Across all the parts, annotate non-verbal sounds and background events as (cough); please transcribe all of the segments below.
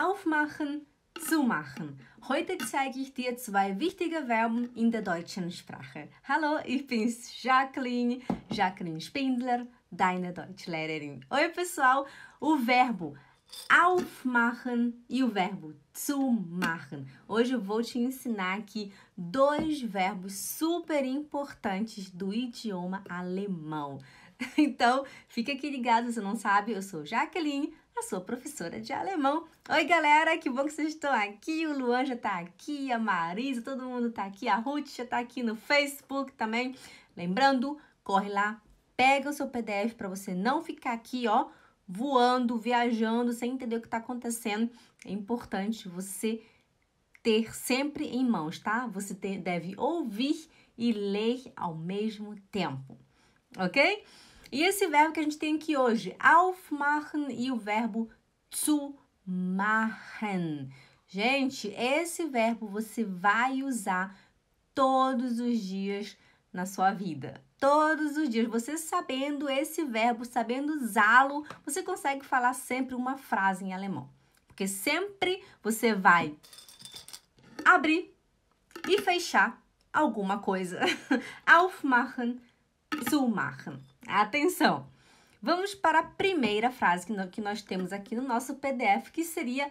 Aufmachen, zumachen. Heute zeige ich dir zwei wichtige Verben in der deutschen Sprache. Hallo, ich bin's Jacqueline, Jacqueline Spindler, deine Deutschlehrerin. Oi, pessoal! O verbo aufmachen e o verbo zumachen. Hoje eu vou te ensinar aqui dois verbos super importantes do idioma alemão. (laughs) Então, fica aqui ligado, se não sabe, eu sou Jacqueline, eu sou professora de alemão. Oi, galera, que bom que vocês estão aqui. O Luan já está aqui, a Marisa, todo mundo está aqui, a Ruth já está aqui no Facebook também. Lembrando, corre lá, pega o seu PDF para você não ficar aqui, ó, voando, viajando, sem entender o que está acontecendo. É importante você ter sempre em mãos, tá? Você ter, deve ouvir e ler ao mesmo tempo, ok? E esse verbo que a gente tem aqui hoje, aufmachen e o verbo zu machen. Gente, esse verbo você vai usar todos os dias na sua vida. Todos os dias, você sabendo esse verbo, sabendo usá-lo, você consegue falar sempre uma frase em alemão. Porque sempre você vai abrir e fechar alguma coisa. (laughs) Aufmachen, zu machen. Atenção! Vamos para a primeira frase que, nós temos aqui no nosso PDF, que seria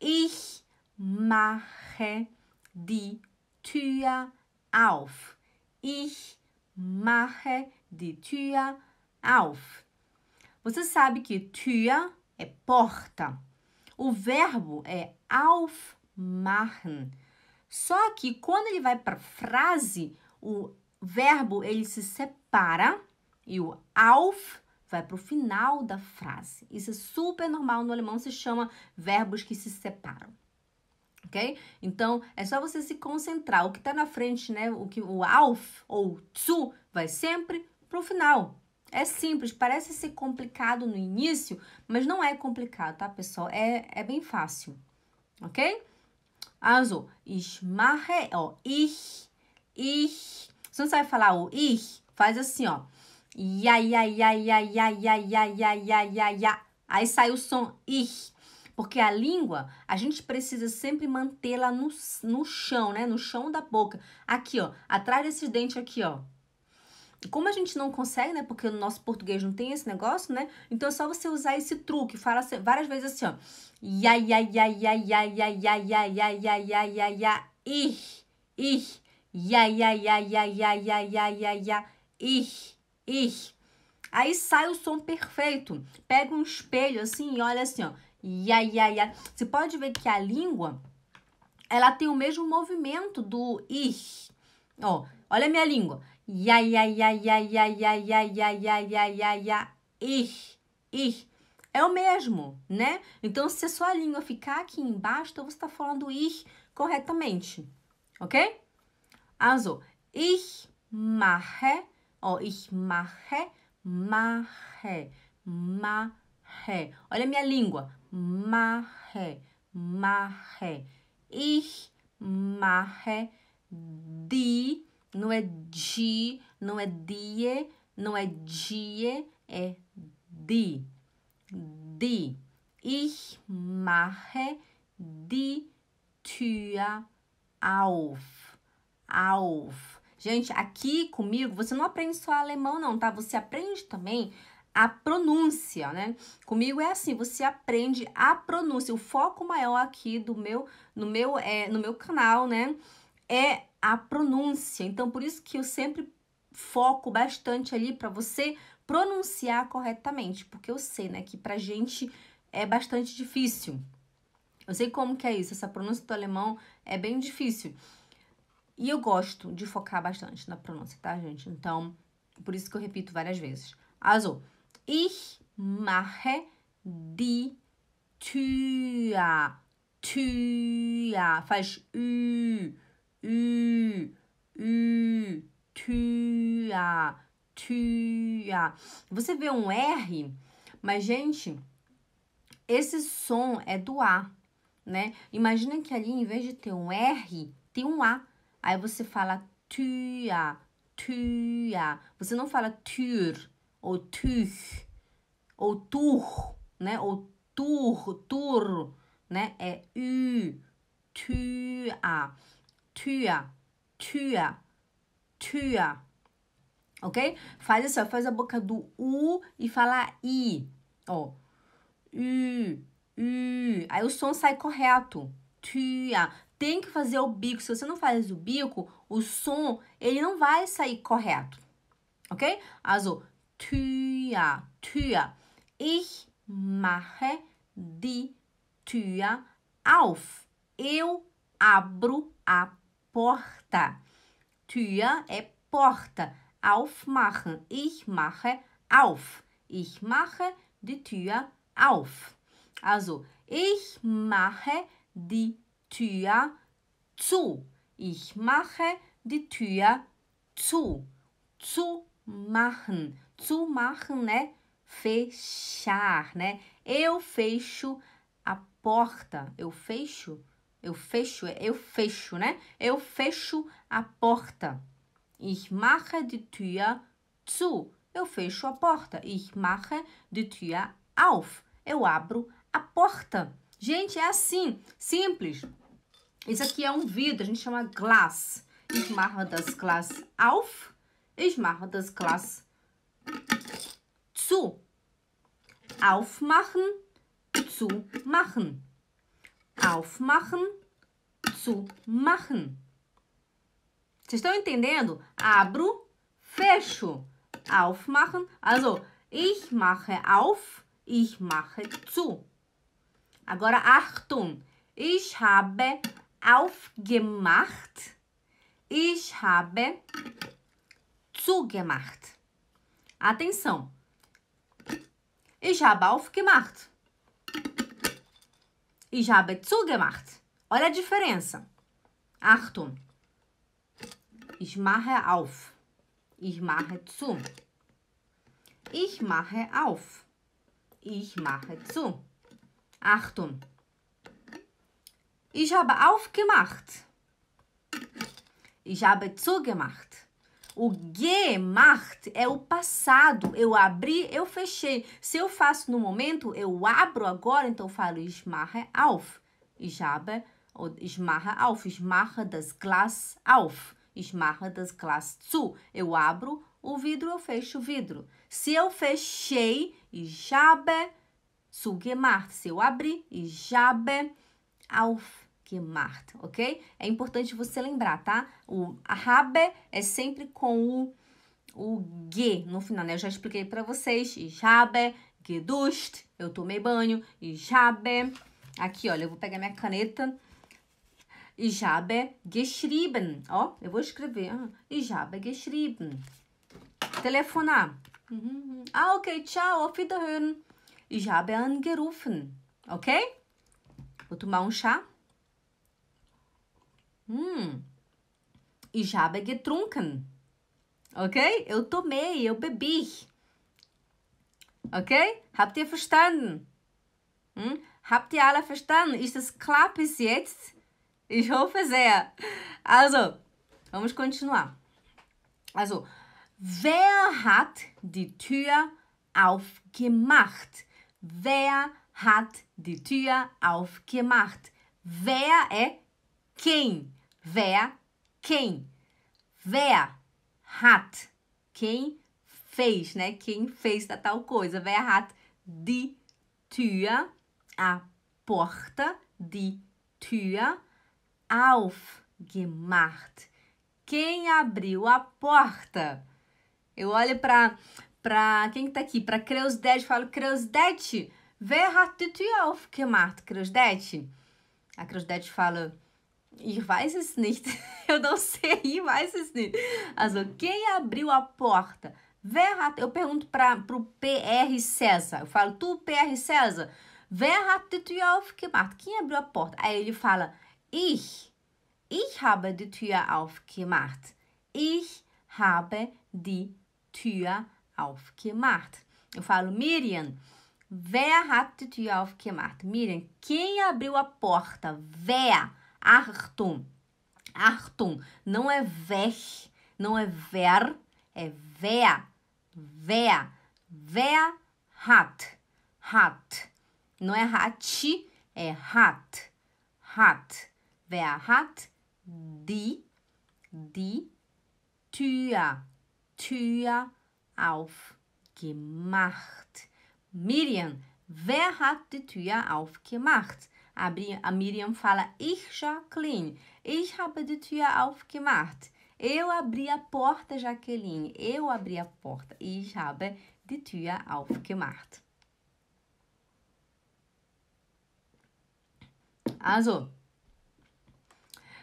Ich mache die Tür auf. Ich mache die Tür auf. Você sabe que Tür é porta. O verbo é aufmachen. Só que quando ele vai para frase, o verbo ele se separa e o auf vai para o final da frase. Isso é super normal no alemão, se chama verbos que se separam. Ok? Então, é só você se concentrar. O que está na frente, né? O que o auf ou zu vai sempre para o final. É simples, parece ser complicado no início, mas não é complicado, tá, pessoal? É, é bem fácil. Ok? Also, ich mache, ó, ich, ich. Você não sabe falar o ich? Faz assim, ó. Ia, ia, ia, ia, ia, ia, ia, ia, ia, ia, ia. Aí sai o som ih. Porque a língua, a gente precisa sempre mantê-la no, no chão, né? No chão da boca. Aqui, ó. Atrás desse dente aqui, ó. E como a gente não consegue, né? Porque no nosso português não tem esse negócio, né? Então é só você usar esse truque. Fala várias vezes assim, ó. Ia, ia, ia, ia, ia, ia, ia, ia, ia, ia, ia, ia, ia. Ih, ih. Ia, ia, ia, ia, ia, ia, ia, ia, ia. Ih ir. Aí sai o som perfeito. Pega um espelho assim e olha assim, ó. Ia, ia, ia. Você pode ver que a língua, ela tem o mesmo movimento do ir. Ó, olha a minha língua. Ia, ia, ia, ia, ia, ia, ia, ia, ia, ia, ia, ia, ir, ir. É o mesmo, né? Então, se a sua língua ficar aqui embaixo, então você está falando ir corretamente, ok? Azul. ich mache Ó, oh, ich mache, mache, mache. Olha a minha língua. Mache, mache. Ich mache die, não é de, não é die, não é die, é die. Die. Ich mache die Tür auf. Auf. Gente, aqui comigo você não aprende só alemão, não, tá? Você aprende também a pronúncia, né? Comigo é assim, você aprende a pronúncia. O foco maior aqui do meu, no meu, é, no meu canal, né, é a pronúncia. Então, por isso que eu sempre foco bastante ali para você pronunciar corretamente, porque eu sei, né, que pra gente é bastante difícil. Eu sei como que é isso, essa pronúncia do alemão é bem difícil. E eu gosto de focar bastante na pronúncia, tá, gente? Então, por isso que eu repito várias vezes. azul ich mache die Tür. Tür. Faz Ü, Ü, Ü, Tür, Tür. Você vê um R, mas, gente, esse som é do A, né? Imagina que ali, em vez de ter um R, tem um A. Aí você fala tua, tua. Você não fala tur ou tuch ou tur, né? Ou tur, tur, né? É u, tua, tua, tua, tua. Ok? Faz assim, faz a boca do u e fala i, ó. U, u. Aí o som sai correto. Tua tem que fazer o bico. Se você não faz o bico, o som ele não vai sair correto. Ok? Also, Tür, Tür. Ich mache die Tür auf. Eu abro a porta. Tür é porta. Aufmachen. Ich mache auf. Ich mache die Tür auf. Also, ich mache die Tür zu. Ich mache die Tür zu. Zu machen. Zu machen é fechar, né? Eu fecho a porta. Eu fecho. Eu fecho, eu fecho, né? Eu fecho a porta. Ich mache die Tür zu. Eu fecho a porta. Ich mache die Tür auf. Eu abro a porta. Gente, é assim, simples. Isso aqui é um vidro, a gente chama glass. Ich mache das Glas auf. Ich mache das Glas zu. Aufmachen, zu machen. Aufmachen, zu machen. Vocês estão entendendo? Abro, fecho. Aufmachen. Also, ich mache auf, ich mache zu. Agora, Achtung. Ich habe aufgemacht. Ich habe zugemacht. Atenção. Ich habe aufgemacht. Ich habe zugemacht. Olha a diferença. Achtung. Ich mache auf. Ich mache zu. Ich mache auf. Ich mache zu. Achtung. Ich habe aufgemacht. Ich habe zugemacht. O gemacht é o passado. Eu abri, eu fechei. Se eu faço no momento, eu abro agora, então eu falo ich mache auf. Ich habe, ich mache auf. Ich mache das Glas auf. Ich mache das Glas zu. Eu abro o vidro, eu fecho o vidro. Se eu fechei, ich habe zugemacht, eu abrir, e habe aufgemacht, ok? É importante você lembrar, tá? O habe é sempre com o, o g no final, né? Eu já expliquei para vocês. Ich habe geduscht, eu tomei banho. Ich habe, aqui, olha, eu vou pegar minha caneta. Ich habe geschrieben, ó, eu vou escrever. e ich habe geschrieben. Telefonar. Uhum, uhum. Ah, ok, tchau, auf Wiederhören. Ich habe angerufen. Okay? Vou tomar um chá. Hum. Ich habe getrunken. Ok? Eu tomei, eu bebi. Okay? Habt ihr verstanden? Hm? Habt ihr alle verstanden? Ist das klar bis jetzt? Ich hoffe sehr. Also, vamos continuar. Also, wer hat die Tür aufgemacht? Wer hat die Tür aufgemacht? Wer é quem? Wer, quem? Wer hat, quem fez, né? Quem fez da tal coisa? Wer hat die Tür, a porta, die Tür aufgemacht? Quem abriu a porta? Eu olho para para quem que tá aqui? Para Creusidete, falo Creusidete, wer hat die auf gemacht? Creusidete? A Creusidete fala, ich weiß es nicht. eu não sei, ich weiß es nicht. Also, quem abriu a porta? Wer hat, eu pergunto para pro PR César. Eu falo, tu PR César, wer hat die Tür aufgemacht? Quem abriu a porta? Aí ele fala, ich. Ich habe die Tür aufgemacht. Ich habe die Tür aufgemacht aufgemacht. Eu falo, Miriam, wer hat die Tür aufgemacht? Miriam, quem abriu a porta? Wer, Achtung, Achtung, não é wer, não é ver, é wer, wer, wer hat, hat. Não é hat, é hat, hat. Wer hat die, die Tür, Tür aufgemacht. Miriam, wer hat die Tür aufgemacht? A äh, Miriam fala: Ich, Jacqueline, ich habe die Tür aufgemacht. Eu abri a porta, Jacqueline. Eu abri a porta. Ich habe die Tür aufgemacht. Also,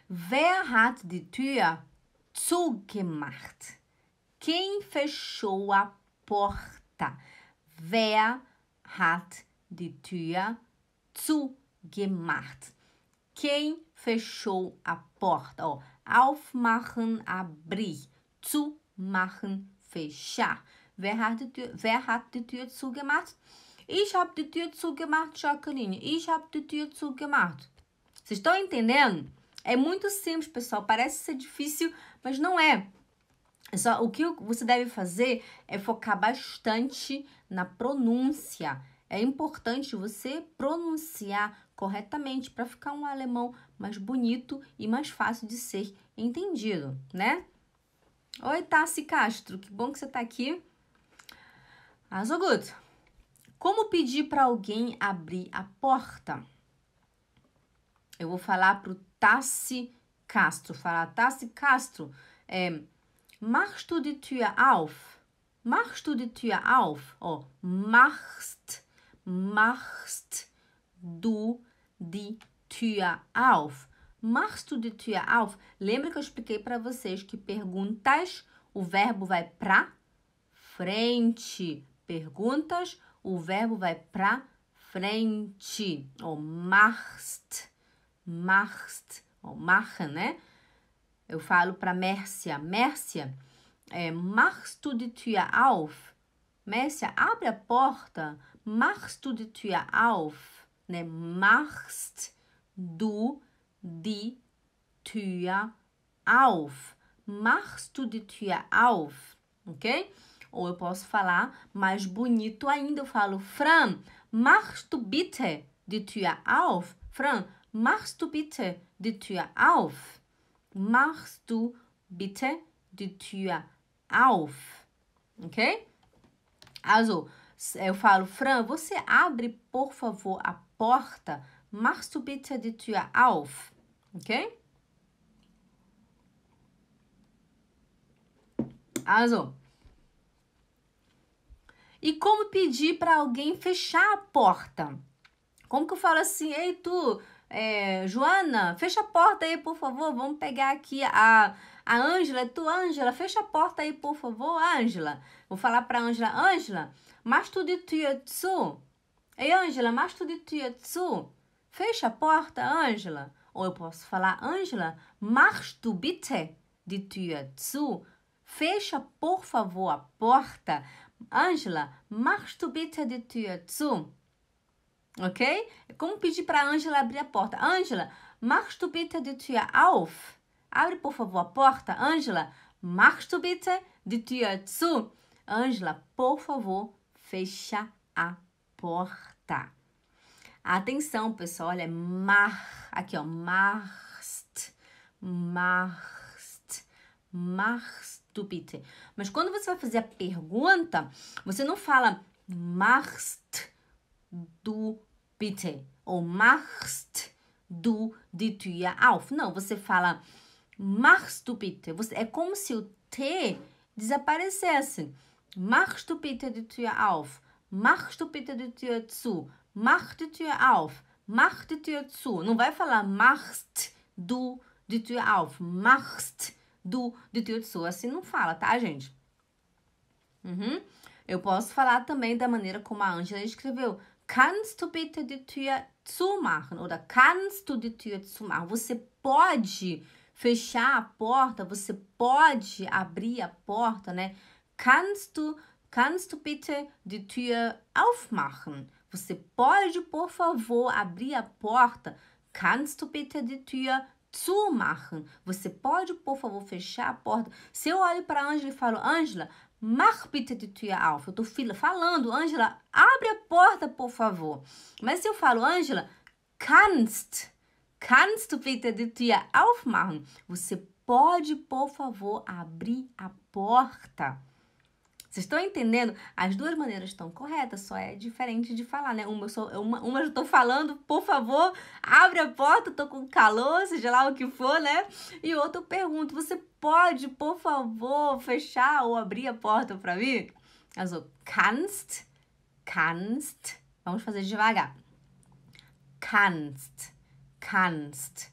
wer hat die Tür zugemacht? Quem fechou a porta? Wer hat die Tür zugemacht? Quem fechou a porta? Oh, aufmachen, abrir. Zumachen, fechar. Wer hat die Tür, wer hat die Tür zugemacht? Ich habe die Tür zugemacht, Jacqueline. Ich habe die Tür zugemacht. Vocês estão entendendo? É muito simples, pessoal. Parece ser difícil, mas não é. Só, o que você deve fazer é focar bastante na pronúncia. É importante você pronunciar corretamente para ficar um alemão mais bonito e mais fácil de ser entendido, né? Oi, Tassi Castro, que bom que você está aqui. Also ah, gut. Como pedir para alguém abrir a porta? Eu vou falar para o Tassi Castro. Falar, Tassi Castro, é, Machst du die Tür auf? Machst du die Tür auf? Oh, machst, machst du die Tür auf? Machst du die Tür auf? Lembra que eu expliquei para vocês que perguntas, o verbo vai para frente. Perguntas, o verbo vai para frente. oh, machst, machst, oh, machen, né? Eu falo para Mércia, Mércia, é, machst du die Tür auf? Mércia, abre a porta, machst du die Tür auf? Né? Machst du die Tür auf? Machst du die Tür auf? Ok? Ou eu posso falar mais bonito ainda, eu falo, Fran, machst du bitte die Tür auf? Fran, machst du bitte die Tür auf? machst du bitte die Tür auf. Ok? Also, eu falo, Fran, você abre, por favor, a porta. Machst du bitte die Tür auf. Ok? Also. E como pedir para alguém fechar a porta? Como que eu falo assim, ei tu, é, Joana, fecha a porta aí, por favor. Vamos pegar aqui a a Ângela, é tu Ângela, fecha a porta aí, por favor, Ângela. Vou falar para Ângela, Ângela, mas tu de Tietsu. Ei, Ângela, mas tu de Tietsu. Fecha a porta, Ângela. Ou eu posso falar, Ângela, mas tu bitte de Tietsu. Fecha, por favor, a porta. Ângela, mas tu bitte de Tietsu ok? É como pedir para a Angela abrir a porta. Angela, machst du bitte die Tür auf? Abre, por favor, a porta. Angela, machst du bitte die Tür zu? Angela, por favor, fecha a porta. Atenção, pessoal, olha, mar, aqui ó, machst, machst, machst du bitte. Mas quando você vai fazer a pergunta, você não fala machst du bitte. Ou machst du die Tür auf. Não, você fala machst du bitte. Você, é como se o T desaparecesse. Machst du bitte die Tür auf. Machst du bitte die Tür zu. Mach die Tür auf. Mach die Tür zu. Não vai falar machst du die Tür auf. Machst du die Tür zu. Assim não fala, tá, gente? Uhum. Eu posso falar também da maneira como a Angela escreveu. Kannst du bitte die Tür zumachen? Oder kannst du die Tür zumachen? Você pode fechar a porta? Você pode abrir a porta, né? Kannst du, kannst du bitte die Tür aufmachen? Você pode, por favor, abrir a porta? Kannst du bitte die Tür zumachen? Você pode, por favor, fechar a porta? Se eu olho para a Ângela e falo, Ângela, Marbite de tua alfa. Eu tô falando, Ângela, abre a porta, por favor. Mas se eu falo, Ângela, kannst, kannst du bitte de tua aufmachen? Você pode, por favor, abrir a porta. Vocês estão entendendo? As duas maneiras estão corretas, só é diferente de falar, né? Uma eu, sou, uma, uma eu tô falando, por favor, abre a porta, tô com calor, seja lá o que for, né? E outra eu pergunto, você pode, por favor, fechar ou abrir a porta para mim? Also, kannst, kannst. Vamos fazer devagar. Kannst, kannst.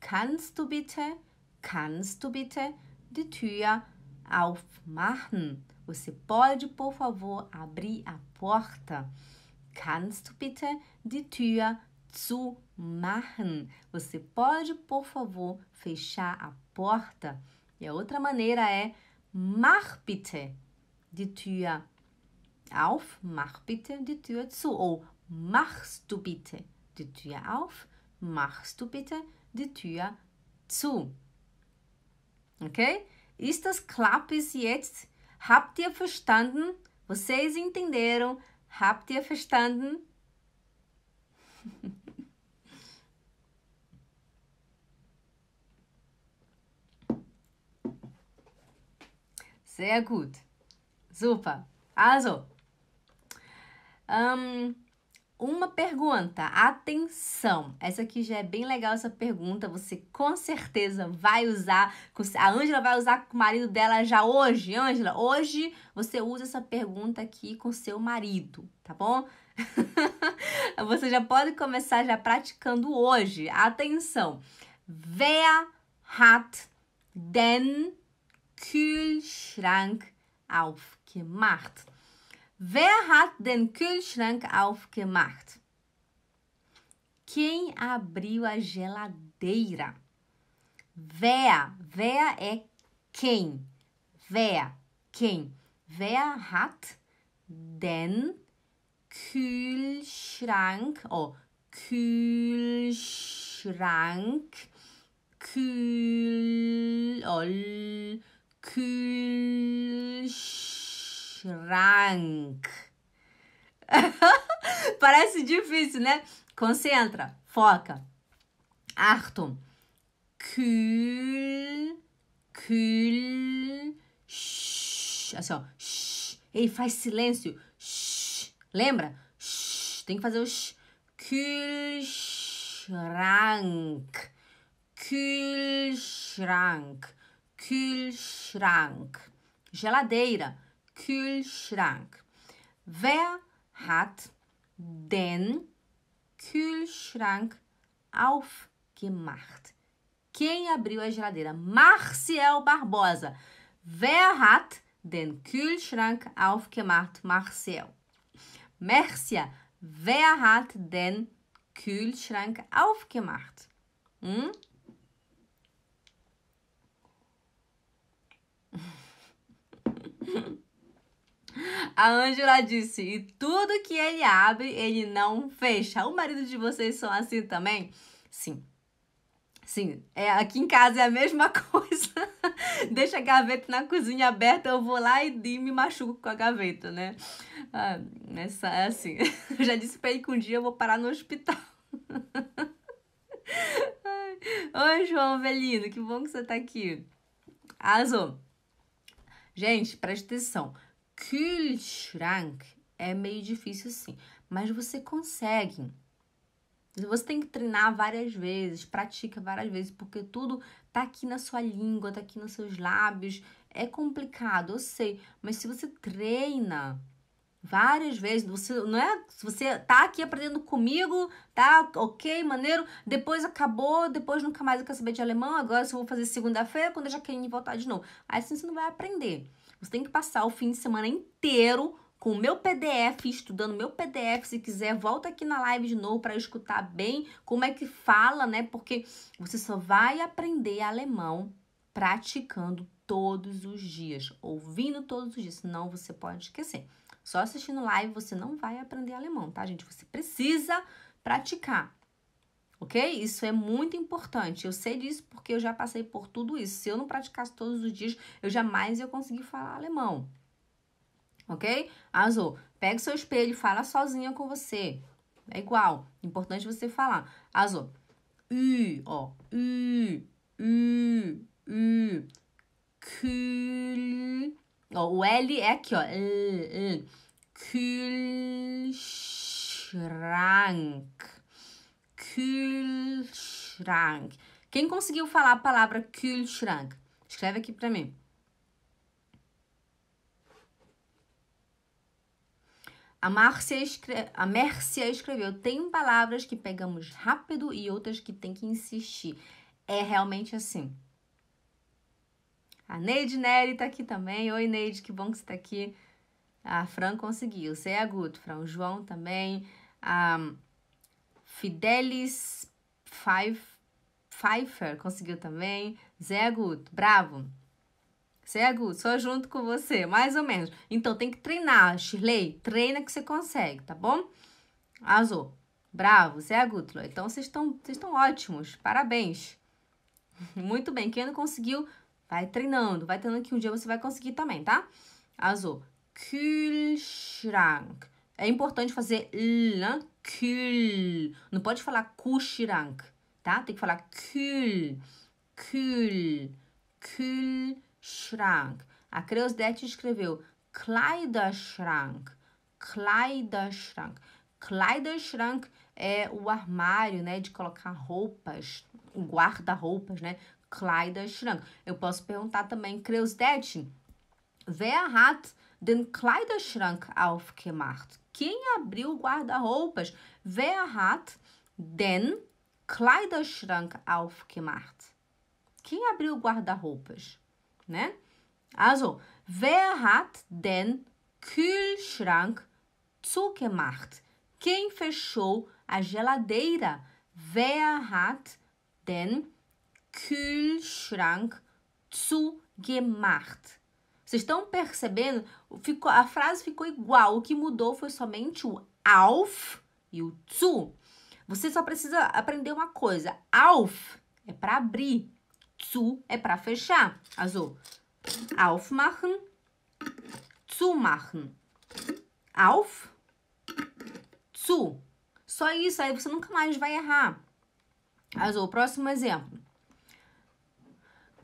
Kannst du bitte, kannst du bitte die Tür aufmachen? Você pode, por favor, abrir a porta? Kannst du bitte die Tür zu machen? Você pode, por favor, fechar a porta? E a outra maneira é mach bitte die Tür auf, mach bitte die Tür zu. Ou machst du bitte die Tür auf, machst du bitte die Tür zu. Okay? Ist das klar bis jetzt? Habt ihr verstanden? Vocês entenderam? Habt ihr verstanden? Sehr gut. Super. Also, ähm, uma pergunta, atenção! Essa aqui já é bem legal, essa pergunta. Você com certeza vai usar. A Ângela vai usar com o marido dela já hoje. Ângela, hoje você usa essa pergunta aqui com seu marido, tá bom? (laughs) você já pode começar já praticando hoje. Atenção! Wer hat den Kühlschrank aufgemacht? Wer hat den Kühlschrank aufgemacht? Quem abriu a geladeira? Wer, wer é quem? Wer, quem? Wer hat den Kühlschrank, oh, Kühlschrank, Kühl, oh, Kühlschrank Schrank. (laughs) Parece difícil, né? Concentra, foca. Achtung. Kühl, kühl, sh, Assim, ó. Shh. Ei, faz silêncio. Sh. Lembra? Sh. Tem que fazer o sh. Kühlschrank. Kühlschrank. Kühlschrank. Geladeira. Kühlschrank. Wer hat den Kühlschrank aufgemacht? Quem abriu a geladeira? Marciel Barbosa. Wer hat den Kühlschrank aufgemacht? Marcel. Mércia, wer hat den Kühlschrank aufgemacht? Hm? (laughs) (laughs) A Ângela disse: E tudo que ele abre, ele não fecha. O marido de vocês são assim também? Sim. Sim, é, aqui em casa é a mesma (laughs) coisa. Deixa a gaveta na cozinha aberta, eu vou lá e, e me machuco com a gaveta, né? Ah, essa, é assim, eu (laughs) já disse pra ele que um dia eu vou parar no hospital. Oi, João Velino, que bom que você tá aqui. Azul. Gente, presta atenção. Kühlschrank. É meio difícil assim, mas você consegue. Você tem que treinar várias vezes, pratica várias vezes, porque tudo tá aqui na sua língua, tá aqui nos seus lábios. É complicado, eu sei, mas se você treina várias vezes, você não é, se você tá aqui aprendendo comigo, tá OK, maneiro, depois acabou, depois nunca mais eu quero saber de alemão, agora se eu vou fazer segunda-feira, quando eu já quero voltar de novo. Aí assim você não vai aprender. Você tem que passar o fim de semana inteiro com o meu PDF, estudando meu PDF. Se quiser, volta aqui na live de novo para escutar bem como é que fala, né? Porque você só vai aprender alemão praticando todos os dias, ouvindo todos os dias, senão você pode esquecer. Só assistindo live você não vai aprender alemão, tá, gente? Você precisa praticar. Ok? Isso é muito importante. Eu sei disso porque eu já passei por tudo isso. Se eu não praticasse todos os dias, eu jamais ia conseguir falar alemão. Ok? Azul, pega o seu espelho e fala sozinha com você. É igual. Importante você falar. Azul, ü, ó, ü, ü, ü, kül. Ó, o L é aqui, ó. Kühlschrank. Kühlschrank. Quem conseguiu falar a palavra Kühlschrank? Escreve aqui para mim. A Márcia, escreve, a Mércia escreveu: tem palavras que pegamos rápido e outras que tem que insistir. É realmente assim. A Neide Neri tá aqui também. Oi, Neide, que bom que você tá aqui. A Fran conseguiu. Você é a Guto, Fran. O João também. A Fidelis Pfeiffer conseguiu também. Zé Guto, bravo. Zé Guto, só junto com você, mais ou menos. Então tem que treinar, Shirley, treina que você consegue, tá bom? Azul, bravo, Zé Guto, Então vocês estão, vocês estão ótimos, parabéns. (laughs) Muito bem, quem não conseguiu, vai treinando, vai treinando que um dia você vai conseguir também, tá? Azul, Kühlschrank. É importante fazer lankul. Não pode falar kushirank, tá? Tem que falar Kül, Kül, kulshrank. A Creusdete escreveu Kleiderschrank, Kleiderschrank. Kleiderschrank é o armário, né, de colocar roupas, guarda-roupas, né? Kleiderschrank. Eu posso perguntar também Creusdete, wer hat den Kleiderschrank aufgemacht. Quem abriu o guarda-roupas? Wer hat den Kleiderschrank aufgemacht? Quem abriu o guarda-roupas? Né? Also, wer hat den Kühlschrank zugemacht? Quem fechou a geladeira? Wer hat den Kühlschrank zugemacht? Vocês estão percebendo ficou, a frase ficou igual. O que mudou foi somente o auf e o zu. Você só precisa aprender uma coisa. Auf é para abrir, zu é para fechar. Azul. aufmachen, machen Auf, zu. Só isso aí você nunca mais vai errar. azul próximo exemplo.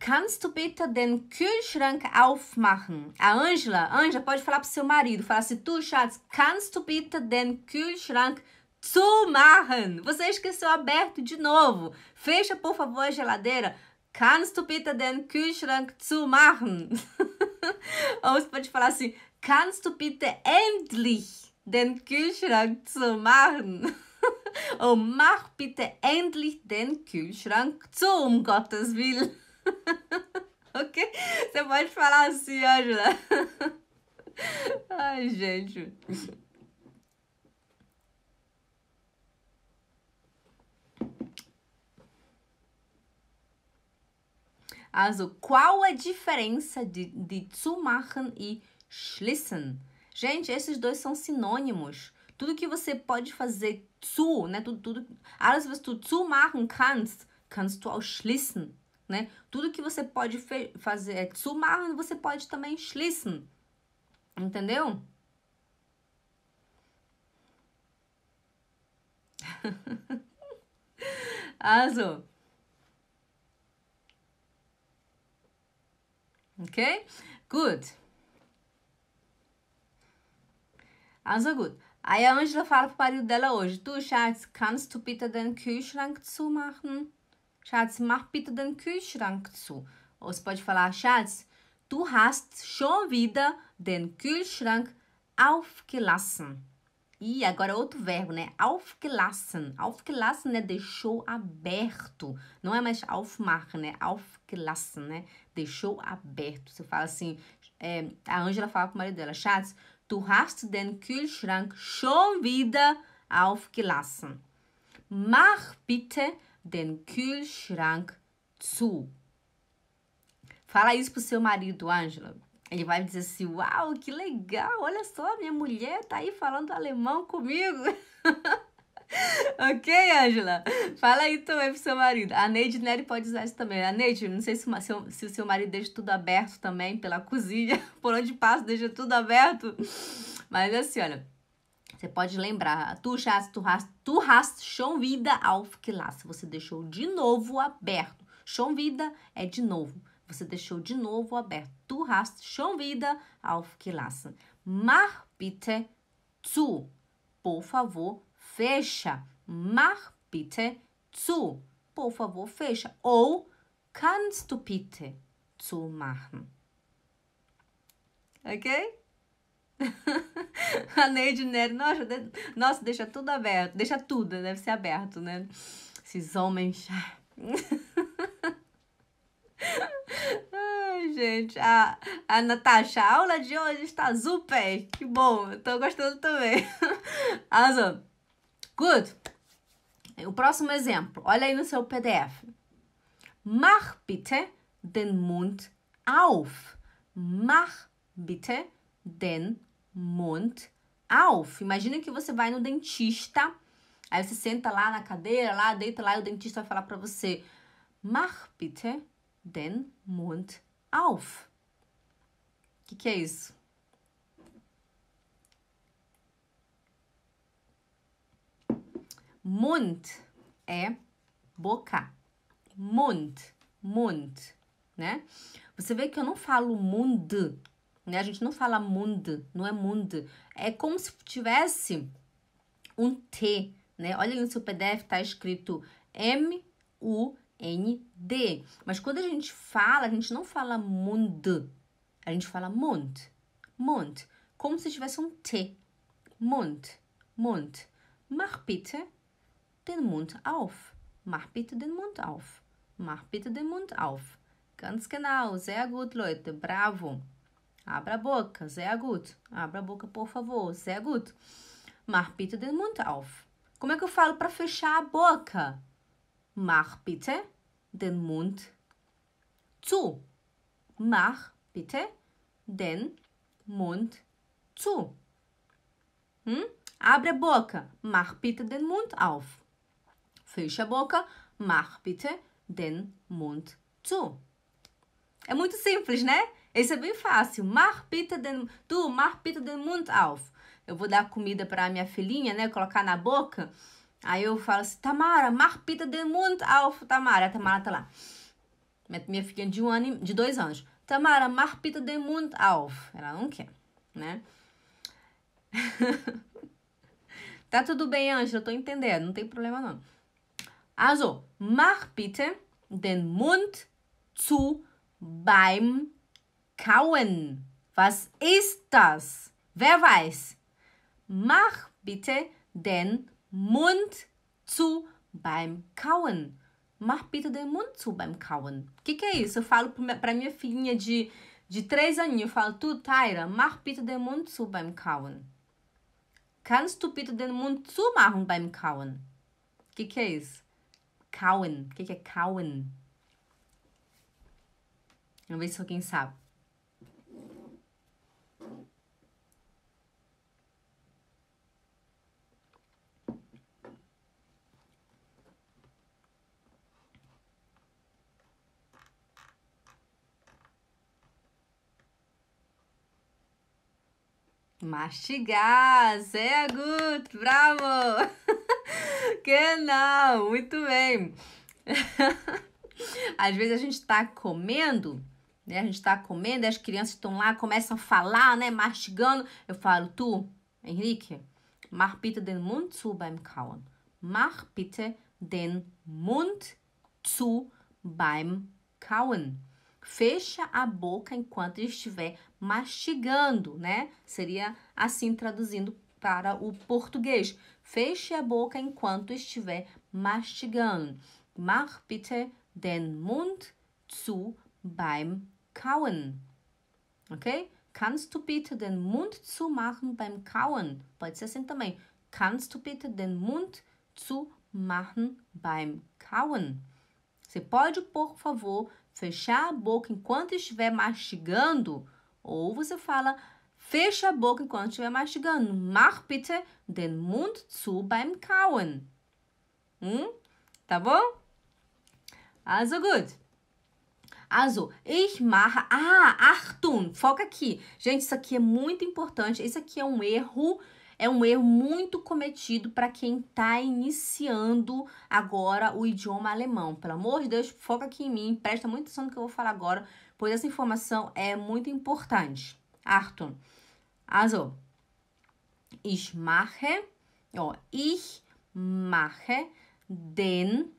Kannst du bitte den Kühlschrank aufmachen? A ah, Angela, Angela, pode falar pro seu marido. Fala assim, tu, Schatz, kannst du bitte den Kühlschrank zumachen? Você esqueceu aberto de novo. Fecha, por favor, a geladeira. Kannst du bitte den Kühlschrank zumachen? (laughs) Ou você pode falar assim, kannst du bitte endlich den Kühlschrank zumachen? (laughs) Ou mach bitte endlich den Kühlschrank zu, um Gottes Willen. (laughs) ok? Você pode falar assim, Angela. (laughs) Ai, gente. Azul, qual a diferença de, de zu machen e schließen? Gente, esses dois são sinônimos. Tudo que você pode fazer zu, né? Tudo, ah, tudo. Alles, was du zu machen kannst, kannst du auch schließen né? Tudo que você pode fazer é sumar, você pode também schließen. Entendeu? also. (laughs) Okay? Good. Also gut. Aí a Angela fala pro marido dela hoje: Du Schatz, kannst du bitte den Kühlschrank zumachen? Schatz, mach bitte den Kühlschrank zu. Ou você pode falar, Schatz, du hast schon wieder den Kühlschrank aufgelassen. E agora outro verbo, né? Aufgelassen. Aufgelassen é deixou aberto. Não é mais aufmachen, né? Aufgelassen, né? Deixou aberto. Você fala assim, é, a Angela fala com o marido dela, Schatz, du hast den Kühlschrank schon wieder aufgelassen. Mach bitte den Kühlschrank zu. Fala isso pro seu marido, Angela. Ele vai dizer assim: Uau, que legal! Olha só, minha mulher tá aí falando alemão comigo. (laughs) ok, Angela? Fala aí também pro seu marido. A Neide Nery pode usar isso também. A Neide, não sei se, se, se o seu marido deixa tudo aberto também pela cozinha, (laughs) por onde passa, deixa tudo aberto. Mas assim, olha. Você pode lembrar. Tu já tu hast, tu hast schon wieder aufgelassen. Você deixou de novo aberto. Schon wieder é de novo. Você deixou de novo aberto. Tu hast schon wieder aufgelassen. Mach bitte zu. Por favor, fecha. Mach bitte zu. Por favor, fecha. Ou kannst du bitte zu machen. Okay? (laughs) a Neide Neri, nossa, de... nossa, deixa tudo aberto, deixa tudo, deve ser aberto, né? Esses homens. (laughs) Ai, gente, a, a Natasha, a aula de hoje está super. Que bom, estou gostando também. (laughs) Arrasou. Good. O próximo exemplo, olha aí no seu PDF. Mach bitte den Mund auf. Mach bitte den Mund Mund auf. Imagina que você vai no dentista, aí você senta lá na cadeira, lá deita lá e o dentista vai falar para você: Mach bitte den Mund auf. O que, que é isso? Mund é boca. Mund, mund, né? Você vê que eu não falo mund né? A gente não fala mundo, não é mundo. É como se tivesse um T, né? Olha ali no seu PDF, tá escrito M-U-N-D. Mas quando a gente fala, a gente não fala mundo, a gente fala mund, mund. Como se tivesse um T. Mund, mund. Mach bitte den Mund auf. Mach bitte den Mund auf. Mach bitte den Mund auf. Ganz genau, sehr gut, Leute, bravo. Abra a boca, sehr gut. Abra a boca, por favor, sehr gut. Mach bitte den Mund auf. Como é que eu falo para fechar a boca? Mach bitte den Mund zu. Mach bitte den Mund zu. Hum? Abre a boca. Mach bitte den Mund auf. Fecha a boca. Mach bitte den Mund zu. É muito simples, né? Esse é bem fácil. Marpita den, du marpita den Mund auf. Eu vou dar comida para minha filhinha, né? Colocar na boca. Aí eu falo assim, Tamara, marpita den Mund auf, Tamara. A Tamara tá lá. Minha filhinha de um ano, de dois anos. Tamara, marpita den Mund auf. Ela não quer, né? (laughs) tá tudo bem, Anjo. eu tô entendendo, não tem problema não. Also, mach bitte den Mund zu beim kauen. Was ist das? Wer weiß? Mach bitte den Mund zu beim Kauen. Mach bitte den Mund zu beim Kauen. O que, que é isso? Eu falo para minha filhinha de, de três aninhos. Eu falo, tu, Taira, mach bitte den Mund zu beim Kauen. Kannst du bitte den Mund zumachen beim Kauen? O que, que é isso? Kauen. O que, que é kauen? Vamos ver se alguém sabe. Mastigar, sehr é gut, bravo! genau, (laughs) muito bem. (laughs) Às vezes a gente está comendo, né? A gente está comendo, as crianças estão lá, começam a falar, né? Mastigando. Eu falo, tu, Henrique, mach bitte den Mund zu beim Kauen. Mach bitte den Mund zu beim Kauen. Fecha a boca enquanto estiver mastigando, né? Seria assim traduzindo para o português. Feche a boca enquanto estiver mastigando. Mach bitte den Mund zu beim Kauen. Ok? Kannst du bitte den Mund zu machen beim Kauen? Pode ser assim também. Kannst du bitte den Mund zu machen beim Kauen? Você pode, por favor, fechar a boca enquanto estiver mastigando? Ou você fala, fecha a boca enquanto estiver mastigando. Mach bitte den Mund zu beim Kauen. Hum? Tá bom? Also gut. Also, ich mache. Ah, Achtung! Foca aqui. Gente, isso aqui é muito importante. Isso aqui é um erro. É um erro muito cometido para quem está iniciando agora o idioma alemão. Pelo amor de Deus, foca aqui em mim, presta muita atenção no que eu vou falar agora, pois essa informação é muito importante. Arthur, Also, ich mache, ó, ich mache den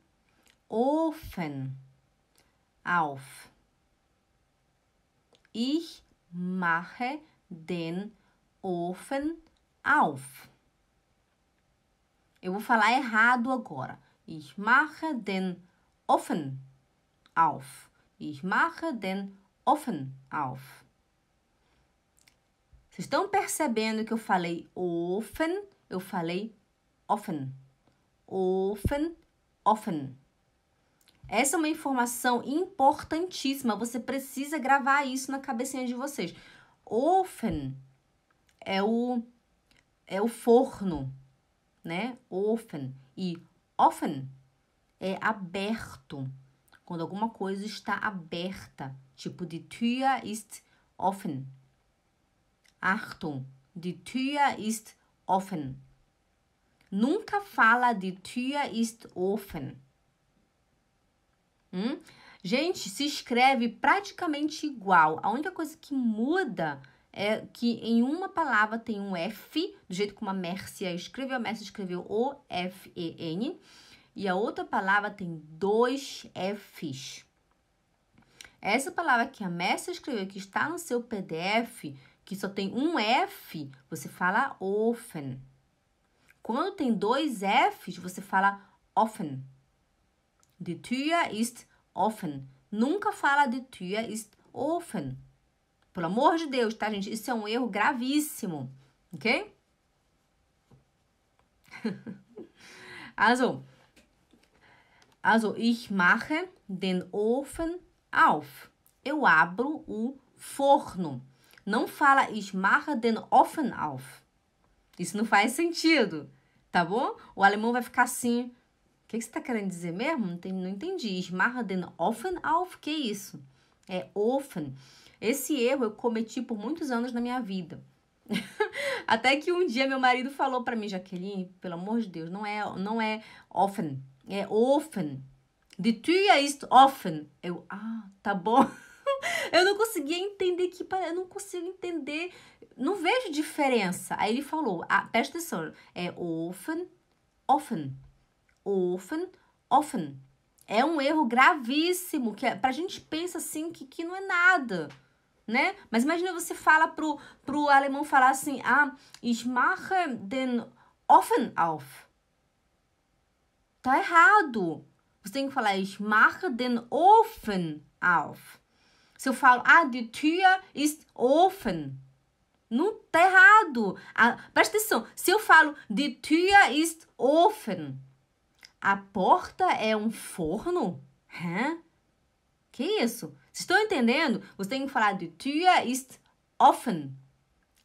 Ofen auf. Ich mache den Ofen auf. Eu vou falar errado agora. Ich mache den Ofen auf. Ich mache den Ofen auf. Vocês estão percebendo que eu falei ofen, eu falei Ofen. Ofen, Ofen. Essa é uma informação importantíssima, você precisa gravar isso na cabecinha de vocês. Ofen é o é o forno, né? Ofen e offen é aberto quando alguma coisa está aberta, tipo die Tür ist offen. Achtung, die Tür ist offen. Nunca fala die Tür ist offen. Hum? Gente, se escreve praticamente igual. A única coisa que muda é que em uma palavra tem um F, do jeito como a Mércia escreveu. A Mércia escreveu O-F-E-N. E a outra palavra tem dois Fs. Essa palavra que a mestra escreveu, que está no seu PDF, que só tem um F, você fala often Quando tem dois Fs, você fala often de Tür ist offen. Nunca fala de Tür ist offen. Pelo amor de Deus, tá, gente? Isso é um erro gravíssimo, ok? also, (laughs) Also, ich mache den Ofen auf. Eu abro o forno. Não fala ich mache den Ofen auf. Isso não faz sentido, tá bom? O alemão vai ficar assim. O que, que você está querendo dizer mesmo? Não, tem, não entendi. Ich mache den Ofen auf. Que isso? É Ofen. Esse erro eu cometi por muitos anos na minha vida. (laughs) Até que um dia meu marido falou para mim, Jaqueline, pelo amor de Deus, não é, não é offen, é often. De tia ist offen. Eu, ah, tá bom. (laughs) eu não conseguia entender que, eu não consigo entender, não vejo diferença. Aí ele falou, ah, presta atenção, é offen, offen, offen, offen. É um erro gravíssimo, que é, pra gente pensa assim que, que não é nada, né? Mas imagina você fala pro, pro alemão falar assim, ah, ich mache den offen auf. Tá errado. Você tem que falar, ich mache den Ofen auf. Se eu falo, ah, die Tür ist offen. Não tá errado. Ah, presta atenção. Se eu falo, die Tür ist offen. A porta é um forno? Hã? Que isso? Vocês estão entendendo? Você tem que falar, die Tür ist offen.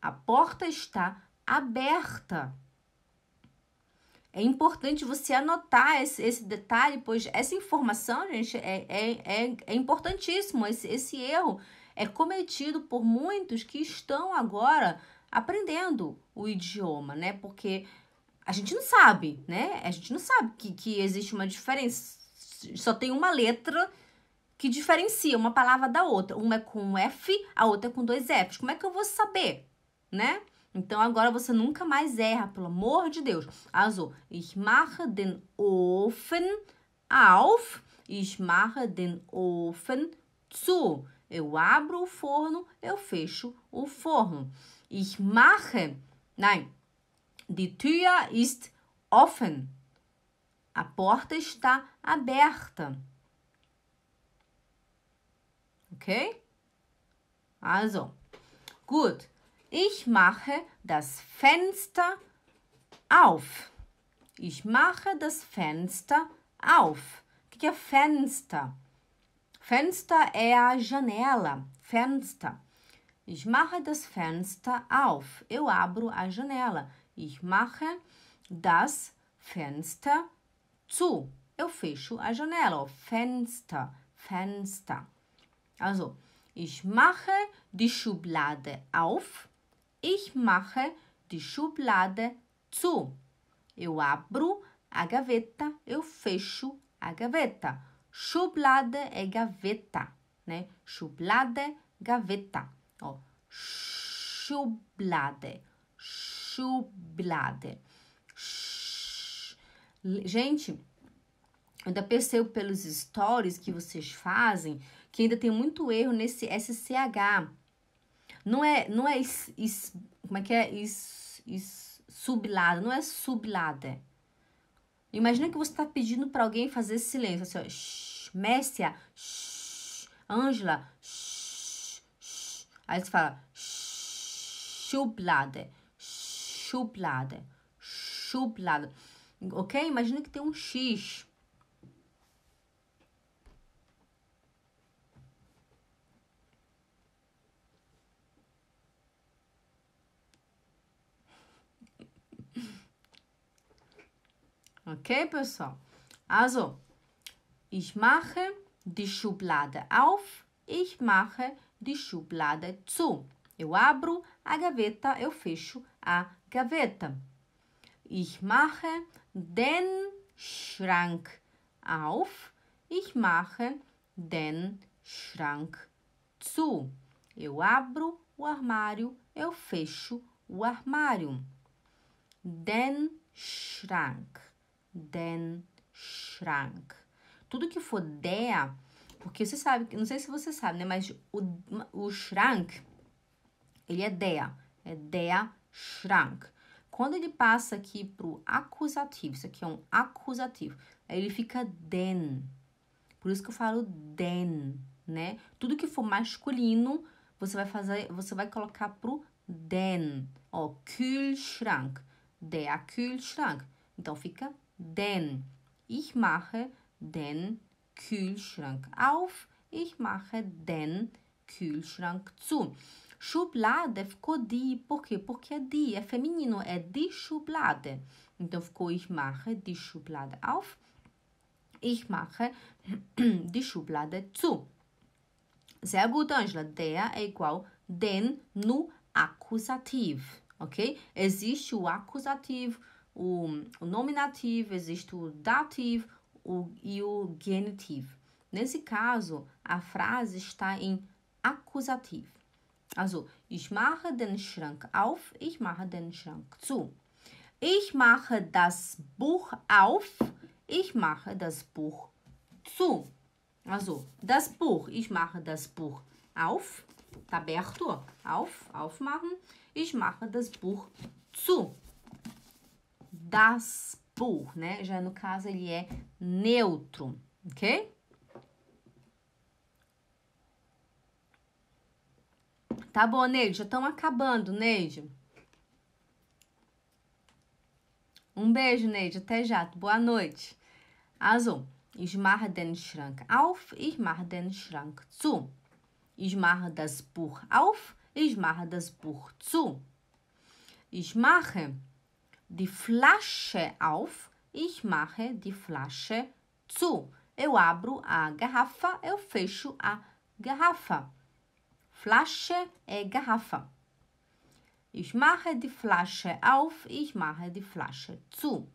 A porta está aberta. É importante você anotar esse, esse detalhe, pois essa informação, gente, é, é, é, é importantíssimo. Esse, esse erro é cometido por muitos que estão agora aprendendo o idioma, né? Porque a gente não sabe, né? A gente não sabe que, que existe uma diferença. Só tem uma letra que diferencia uma palavra da outra. Uma é com um F, a outra é com dois Fs. Como é que eu vou saber, né? Então agora você nunca mais erra, pelo amor de Deus. Also, ich mache den Ofen auf, ich mache den Ofen zu. Eu abro o forno, eu fecho o forno. Ich mache, nein, die Tür ist offen. A porta está aberta. Okay? Also, gut. Ich mache das Fenster auf. Ich mache das Fenster auf. O Fenster? Fenster é a janela. Fenster. Ich mache das Fenster auf. Eu abro a janela. Ich mache das Fenster zu. Eu fecho a janela. Fenster. Fenster. Also, ich mache die Schublade auf. Ich mache die Schublade zu. Eu abro a gaveta, eu fecho a gaveta. Schublade é gaveta, né? Schublade, gaveta. Ó, Schublade, Schublade. Gente, eu ainda percebo pelos stories que vocês fazem que ainda tem muito erro nesse SCH. Não é, não é is, is, como é que é? Is, is, sublada, não é sublada. Imagina que você está pedindo para alguém fazer silêncio, assim, ó, shh, Messia, shh, Angela, shh, shh. Aí você fala, chublada, chublada, chublada, ok? Imagina que tem um X, Okay, pessoal? Also, ich mache die Schublade auf, ich mache die Schublade zu. Eu abro a gaveta, eu fecho a gaveta. Ich mache den Schrank auf, ich mache den Schrank zu. Eu abro o armário, eu fecho o armário. Den Schrank. den Schrank. Tudo que for der, porque você sabe, não sei se você sabe, né? Mas o, o Schrank, ele é der, é der Schrank. Quando ele passa aqui pro acusativo, isso aqui é um acusativo, aí ele fica den. Por isso que eu falo den, né? Tudo que for masculino, você vai fazer, você vai colocar pro den. Ó, Kühlschrank, der Kühlschrank. Então fica denn. Ich mache den Kühlschrank auf. Ich mache den Kühlschrank zu. Schublade, ficou de, por quê? Porque é de, é feminino, é de Schublade. Então ficou ich mache die Schublade auf. Ich mache (clears throat) die Schublade zu. Sehr gut, Angela. Der é igual den no acusativo, ok? Existe o acusativo o, o nominativo, existe o dativo o, e o genitivo. Nesse caso, a frase está em acusativ. Also, ich mache den Schrank auf, ich mache den Schrank zu. Ich mache das Buch auf, ich mache das Buch zu. Also, das Buch, ich mache das Buch auf, aberto, auf, aufmachen. Ich mache das Buch zu. das por, né? Já no caso ele é neutro, ok? Tá bom, Neide, já estão acabando, Neide. Um beijo, Neide, até já, boa noite. Also, ich mache den Schrank auf, ich mache den Schrank zu. Ich mache das Buch auf, ich mache das Buch zu. Ich mache die Flasche auf. Ich mache die Flasche zu. Eu abro a garrafa, eu fecho a garrafa. Flasche é garrafa. Ich mache die Flasche auf, ich mache die Flasche zu.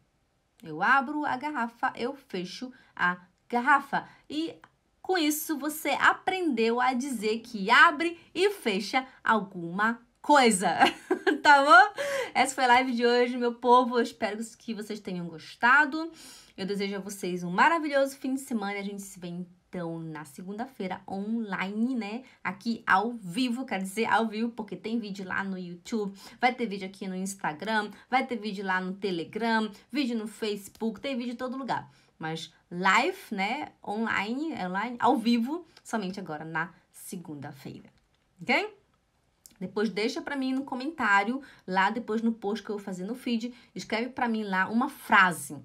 Eu abro a garrafa, eu fecho a garrafa. E com isso você aprendeu a dizer que abre e fecha alguma coisa. (laughs) tá bom? Essa foi a live de hoje, meu povo. Eu espero que vocês tenham gostado. Eu desejo a vocês um maravilhoso fim de semana. A gente se vê então na segunda-feira online, né? Aqui ao vivo, quer dizer ao vivo, porque tem vídeo lá no YouTube, vai ter vídeo aqui no Instagram, vai ter vídeo lá no Telegram, vídeo no Facebook, tem vídeo em todo lugar. Mas live, né? Online, online, ao vivo, somente agora na segunda-feira. Ok? Depois deixa para mim no comentário, lá depois no post que eu vou fazer no feed, escreve para mim lá uma frase.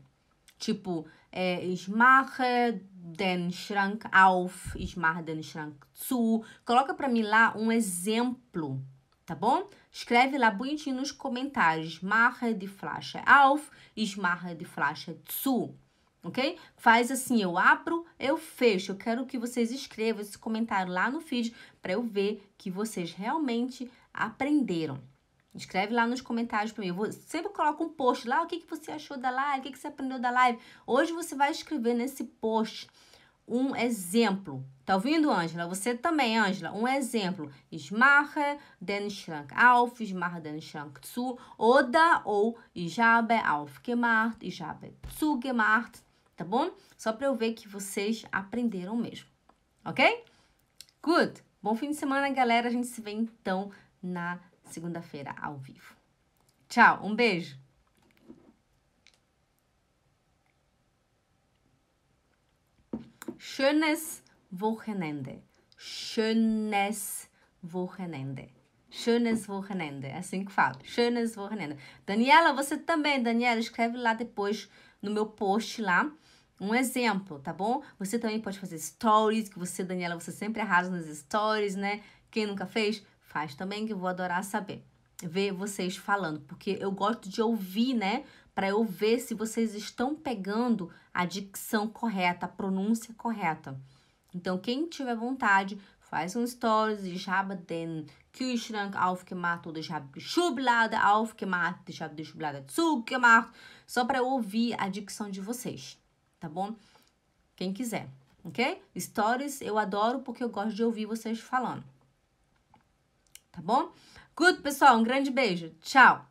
Tipo, é, ich mache den Schrank auf, ich mache den Schrank zu. Coloca para mim lá um exemplo, tá bom? Escreve lá bonitinho nos comentários. Ich mache die Flasche auf, ich mache die Flasche zu ok? Faz assim, eu abro, eu fecho. Eu quero que vocês escrevam esse comentário lá no feed para eu ver que vocês realmente aprenderam. Escreve lá nos comentários para mim. Eu vou, sempre coloco um post lá, ah, o que, que você achou da live, o que, que você aprendeu da live. Hoje você vai escrever nesse post um exemplo. Tá ouvindo, Ângela? Você também, Ângela. Um exemplo. Smache den Schrank auf, smache den Schrank zu, oder ou ich habe aufgemacht, ich habe zugemacht tá bom? Só para eu ver que vocês aprenderam mesmo, ok? Good! Bom fim de semana, galera. A gente se vê então na segunda-feira ao vivo. Tchau, um beijo! Schönes Wochenende. Schönes Wochenende. Schönes Wochenende. É assim que fala. Schönes Wochenende. Daniela, você também, Daniela, escreve lá depois no meu post lá um exemplo, tá bom? Você também pode fazer stories, que você, Daniela, você sempre arrasa nas stories, né? Quem nunca fez, faz também, que eu vou adorar saber. Ver vocês falando, porque eu gosto de ouvir, né? Para eu ver se vocês estão pegando a dicção correta, a pronúncia correta. Então, quem tiver vontade, faz um stories, ich habe den Kühlschrank aufgemacht oder ich habe die Schublade aufgemacht, ich habe die Schublade zugemacht, só para eu ouvir a dicção de vocês tá bom? Quem quiser, ok? Stories eu adoro porque eu gosto de ouvir vocês falando. Tá bom? Good, pessoal. Um grande beijo. Tchau.